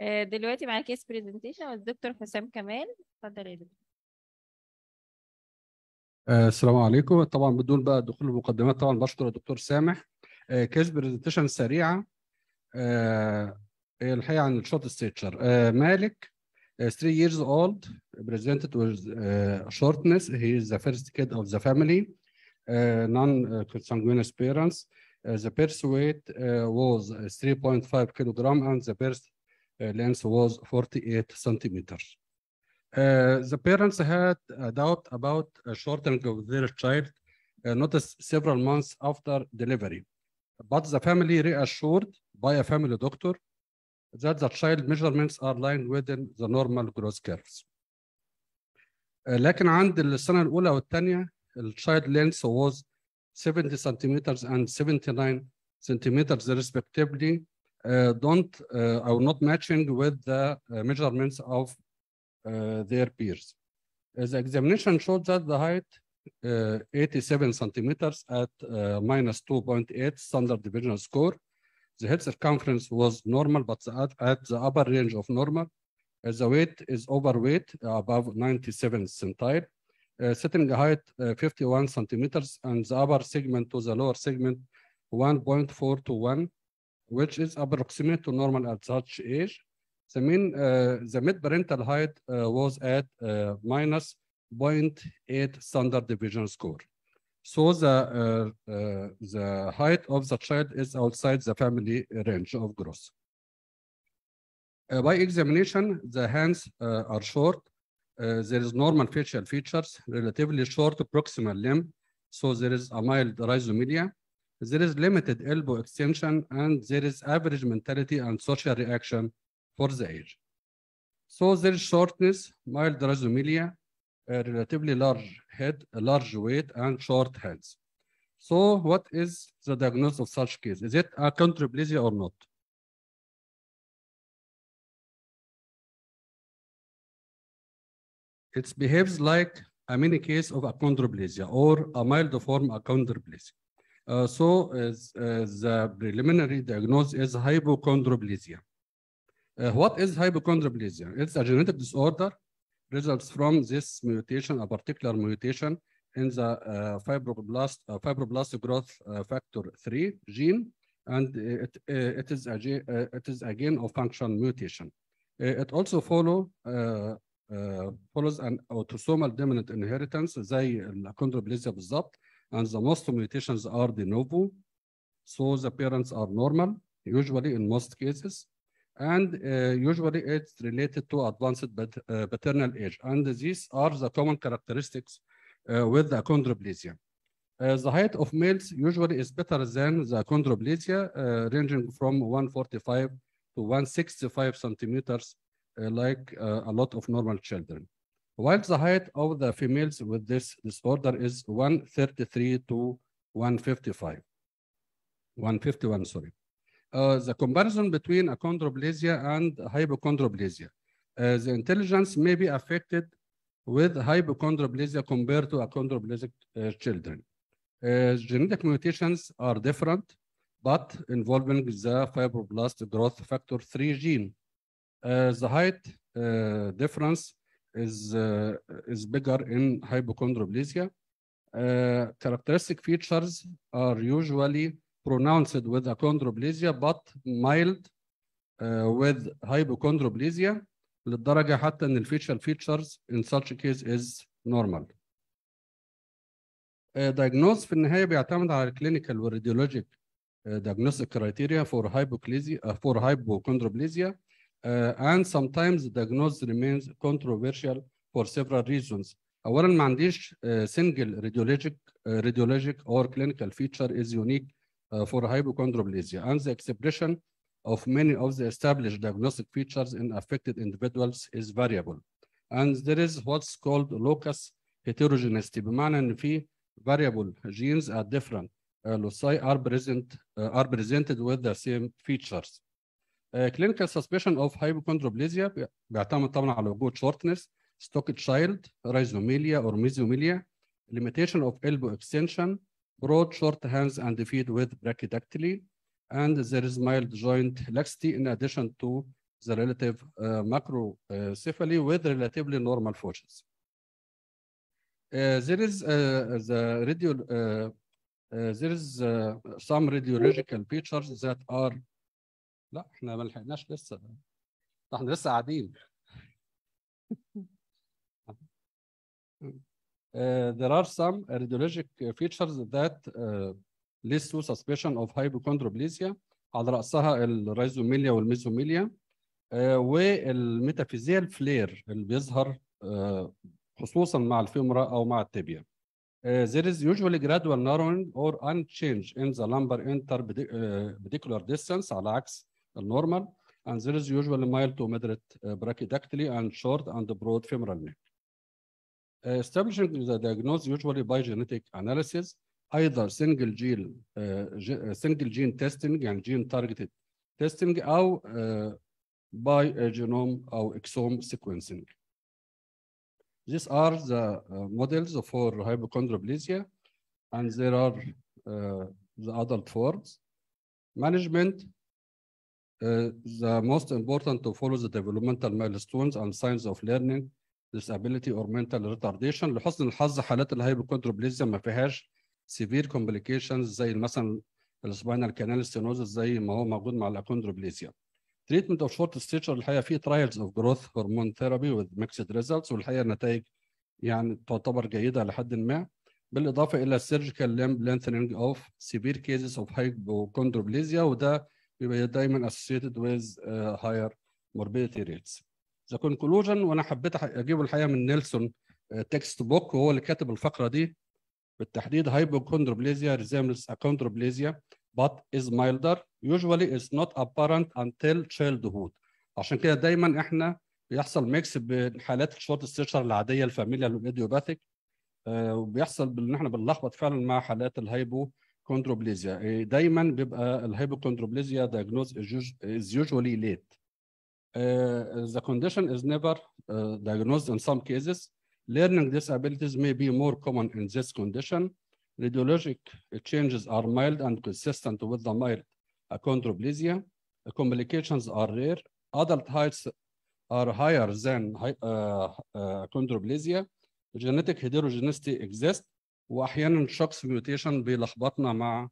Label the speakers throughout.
Speaker 1: آه، دلوقتي معايا كيس برزنتيشن والدكتور حسام كمال اتفضل يا دكتور آه، السلام عليكم طبعا بدون بقى دخول المقدمات طبعا بشكر الدكتور سامح كيس آه، برزنتيشن سريعه الحقيقه عن الشورت ستيتشر مالك 3 years old presented with shortness he is the first kid of the family non-consanguineous parents uh, the birth weight was 3.5 kilogram and the birth Uh, length was 48 centimeters. Uh, the parents had a doubt about a uh, shortening of their child, noticed several months after delivery. But the family reassured by a family doctor that the child measurements are lying within the normal growth curves. لكن عند السنة الأولى والثانية child length was 70 centimeters and 79 centimeters respectively uh, don't uh, are not matching with the uh, measurements of their peers. The examination showed that the height uh, 87 centimeters at uh, minus 2.8 standard deviation score. The head circumference was normal, but at, at the upper range of normal. the weight is overweight, above 97 centile. setting height 51 centimeters and the upper segment to the lower segment 1.4 to 1 which is approximate to normal at such age. The mean, uh, the mid parental height uh, was at uh, minus 0.8 standard deviation score. So the, uh, uh, the height of the child is outside the family range of growth. Uh, by examination, the hands are short. there is normal facial features, relatively short proximal limb. So there is a mild rhizomelia there is limited elbow extension and there is average mentality and social reaction for the age. So there is shortness, mild rhizomelia, a relatively large head, a large weight, and short hands. So what is the diagnosis of such case? Is it a chondrodysplasia or not? It behaves like a mini case of achondroplasia or a mild form achondroplasia. Uh, so as, as the preliminary diagnosis is hypochondroplasia. Uh, what is hypochondroplasia? It's a genetic disorder results from this mutation, a particular mutation in the uh, fibroblast, uh, fibroblast growth uh, factor 3 gene, and it, it, is, a, it is a gain of function mutation. it also follow, follows an autosomal dominant inheritance زي chondroplasia بالضبط and the most mutations are de novo. So the parents are normal, usually in most cases. And uh, usually it's related to advanced uh, paternal age. And these are the common characteristics uh, with the achondroplasia. Uh, the height of males usually is better than the achondroplasia, uh, ranging from 145 to 165 centimeters, uh, like a lot of normal children while the height of the females with this disorder is 133 to 155, 151, sorry. Uh, the comparison between achondroplasia and hypochondroplasia. Uh, the intelligence may be affected with hypochondroplasia compared to achondroplasic uh, children. Uh, genetic mutations are different, but involving the fibroblast growth factor 3 gene. Uh, the height uh, difference is, uh, is bigger in hypochondroplasia. Uh, characteristic features are usually pronounced with achondroplasia but mild uh, with hypochondroplasia للدرجة حتى إن الفيشل features in such a case is normal. diagnose في النهاية بيعتمد على الكلينيكال والراديولوجيك diagnostic criteria for hypochondroplasia for hypochondroplasia Uh, and sometimes the diagnosis remains controversial for several reasons. اولا ما عنديش single radiologic uh, radiologic or clinical feature is unique uh, for hypochondroplasia and the expression of many of the established diagnostic features in affected individuals is variable. And there is what's called locus heterogeneity بمعنى ان variable genes are different. loci are present are presented with the same features clinical suspicion of هايبوكوندروبليزيا بيعتمد طبعا على وجود shortness, ستوك child, رايزوميليا or ميزوميليا limitation of elbow extension broad short hands and feet with brachydactyly and there is mild joint laxity in addition to the relative uh, macrocephaly with relatively normal forces. Uh, there is uh, the radio, uh, uh, there is uh, some radiological features that are لا احنا ما لحقناش لسه احنا لسه قاعدين Uh, there are some radiologic features that uh, to suspicion of hypochondroplasia على راسها الريزوميليا والميزوميليا uh, والميتافيزيال فلير اللي بيظهر خصوصا مع الفيمرا او مع التبيا. There is usually gradual narrowing or unchanged in the lumbar interpedicular distance على عكس normal, and there is usually mild to moderate uh, brachydactyly and short and broad femoral neck. Uh, establishing the diagnosis usually by genetic analysis, either single gene, uh, uh single gene testing and gene targeted testing, or uh, by genome or exome sequencing. These are the uh, models for hypochondroplasia, and there are uh, the adult forms. Management Uh, the most important to follow the developmental milestones and signs of learning disability or mental retardation لحسن الحظ حالات الهايبوكondroplasia ما فيهاش سيفير كومبليكيشنز زي مثلا السباينال كانال ستينوزس زي ما هو موجود مع الاكوندروبليزيا تريتمنت اوف شورت ستيتشر الحقيقه في ترايلز اوف جروث هرمون ثيرابي وذ ميكسد ريزلتس والحقيقه النتائج يعني تعتبر جيده لحد ما بالاضافه الى سيرجيكال لمب لينثنينج اوف سيفير كيزز اوف هايبوكوندروبليزيا وده بيبقى دايما associated with هاير uh, higher morbidity rates. The conclusion وانا حبيت اجيبه الحقيقه من نيلسون تكست uh, بوك وهو اللي كاتب الفقره دي بالتحديد hypochondroplasia resembles achondroplasia but is milder usually is not apparent until childhood عشان كده دايما احنا بيحصل ميكس بين حالات الشورت ستيشر العاديه الفاميليا الايديوباثيك uh، وبيحصل ان احنا بنلخبط فعلا مع حالات الهايبو كوندروبليزيا دايما بيبقى الهايبوكوندروبليزيا diagnosis is usually late eh, the condition is never eh, diagnosed in some cases. Learning disabilities may be more common in this condition. Radiologic changes are mild and consistent with the mild achondroplasia. Complications are rare. Adult heights are higher than uh, achondroplasia. Genetic heterogeneity exists. واحيانا شخص ميوتيشن بيلخبطنا مع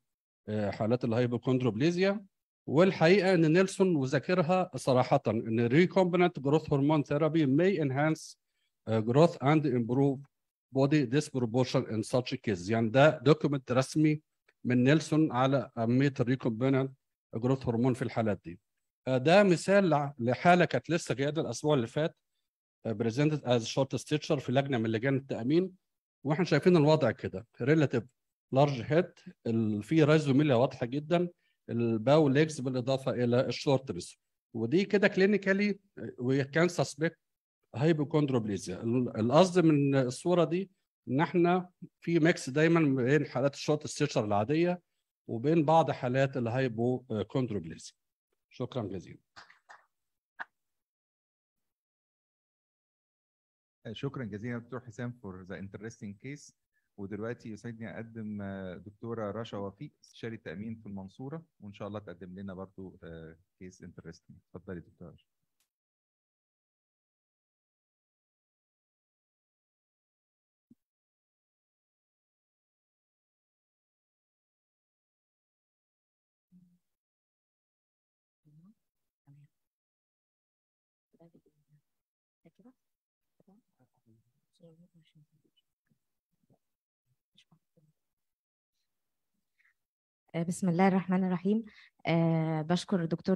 Speaker 1: آه، حالات الهايبوكوندروبليزيا والحقيقه ان نيلسون وذاكرها صراحه ان ريكومبنت جروث هرمون ثيرابي مي انهانس جروث اند امبروف بودي disproportion ان such كيس يعني ده دوكيمنت رسمي من نيلسون على اهميه الريكومبنت جروث هرمون في الحالات دي آه، ده مثال لحاله كانت لسه جايه الاسبوع اللي فات بريزنتد از شورت ستيتشر في لجنه من لجان التامين واحنا شايفين الوضع كده ريلاتيف لارج هيد في ميليا واضحه جدا الباو ليجز بالاضافه الى الشورت ريس ودي كده كلينيكالي وي كان سسبكت هايبوكوندروبليزيا القصد من الصوره دي ان احنا في ميكس دايما بين حالات الشورت ستيشر العاديه وبين بعض حالات الهايبوكوندروبليزيا شكرا جزيلا آه، شكرا جزيلا دكتور حسام فور ذا انترستنج كيس ودلوقتي يسعدني اقدم آه، دكتوره رشا وفيق استشاري التامين في المنصوره وان شاء الله تقدم لنا برضو كيس آه، انترستنج اتفضلي دكتوره رشا آه، بسم الله الرحمن الرحيم آه، بشكر الدكتور